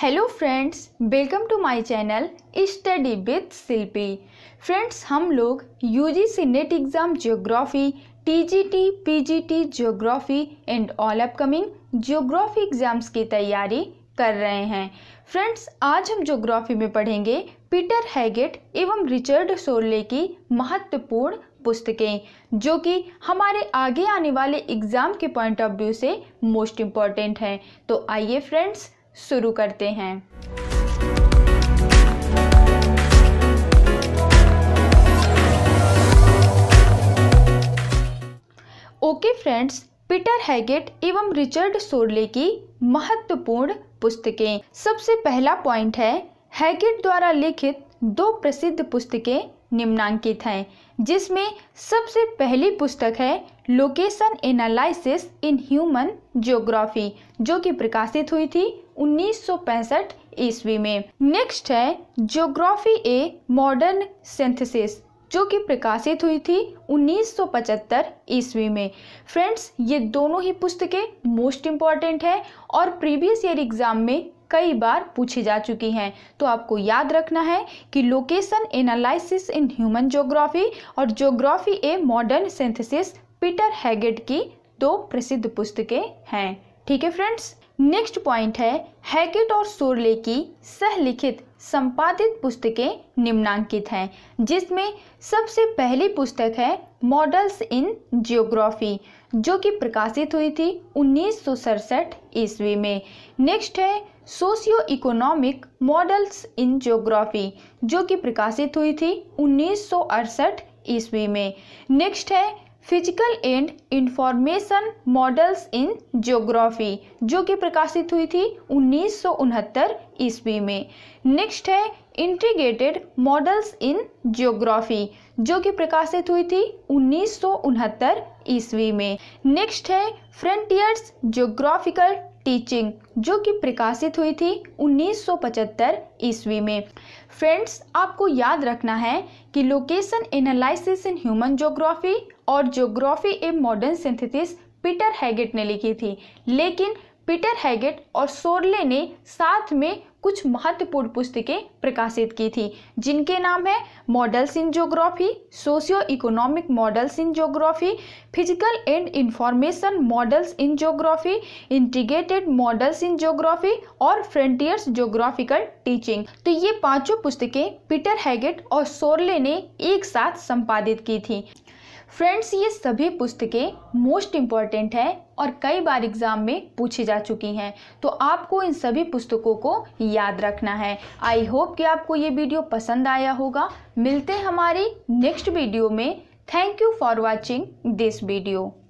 hello friends welcome to my channel study with Shilpi friends हम लोग UGC NET exam geography TGT PGT geography and all upcoming geography exams की तैयारी कर रहे हैं फ्रेंड्स आज हम ज्योग्राफी में पढ़ेंगे पीटर हैगेट एवं रिचर्ड सोरले की महत्वपूर्ण पुस्तकें जो कि हमारे आगे आने वाले एग्ज़ाम के पॉइंट ऑफ व्यू से मोस्ट इम्पॉर्टेंट हैं तो आइए फ्रेंड्स शुरू करते हैं ओके फ्रेंड्स पीटर हैगेट एवं रिचर्ड सोरले की महत्वपूर्ण पुस्तकें सबसे पहला पॉइंट है हैगेट द्वारा लिखित दो प्रसिद्ध पुस्तकें निम्नांकित हैं जिसमें सबसे पहली पुस्तक है location analysis in human geography जो कि प्रकाशित हुई थी उन्नीस ईस्वी में नेक्स्ट है ज्योग्राफी ए मॉडर्न सिंथेसिस जो कि प्रकाशित हुई थी 1975 ईस्वी में फ्रेंड्स ये दोनों ही पुस्तकें मोस्ट इम्पॉर्टेंट है और प्रीवियस ईयर एग्जाम में कई बार पूछी जा चुकी हैं तो आपको याद रखना है कि location analysis in human geography और geography a modern synthesis Peter Haggett की दो प्रसिद्ध पुस्तकें हैं ठीक है फ्रेंड्स नेक्स्ट पॉइंट है हैकेट और सोरले की सहलिखित संपादित पुस्तकें निम्नांकित हैं जिसमें सबसे पहली पुस्तक है मॉडल्स इन जियोग्राफी जो कि प्रकाशित हुई थी उन्नीस ईस्वी में नेक्स्ट है socio economic models in geography जो कि प्रकाशित हुई थी उन्नीस ईस्वी में नेक्स्ट है physical and information models in geography जो कि प्रकाशित हुई थी उन्नीस ईस्वी में नेक्स्ट है इंटीग्रेटेड मॉडल्स इन ज्योग्राफी जो कि प्रकाशित हुई थी उन्नीस ईस्वी में नेक्स्ट है फ्रंटियर्स ज्योग्राफिकल टीचिंग जो कि प्रकाशित हुई थी 1975 ईस्वी में फ्रेंड्स आपको याद रखना है कि location analysis in human geography और geography a modern synthesis Peter Haggett ने लिखी थी लेकिन पीटर हैगेट और सोरले ने साथ में कुछ महत्वपूर्ण पुस्तकें प्रकाशित की थी जिनके नाम है models in geography socio economic models in geography physical and information models in geography integrated models in geography और फ्रंटियर्स जोग्राफिकल टीचिंग तो ये पांचों पुस्तकें पीटर हैगेट और सोरले ने एक साथ संपादित की थी फ्रेंड्स ये सभी पुस्तकें मोस्ट इम्पॉर्टेंट हैं और कई बार एग्ज़ाम में पूछी जा चुकी हैं तो आपको इन सभी पुस्तकों को याद रखना है आई होप कि आपको ये वीडियो पसंद आया होगा मिलते हैं हमारी नेक्स्ट वीडियो में thank you for watching this video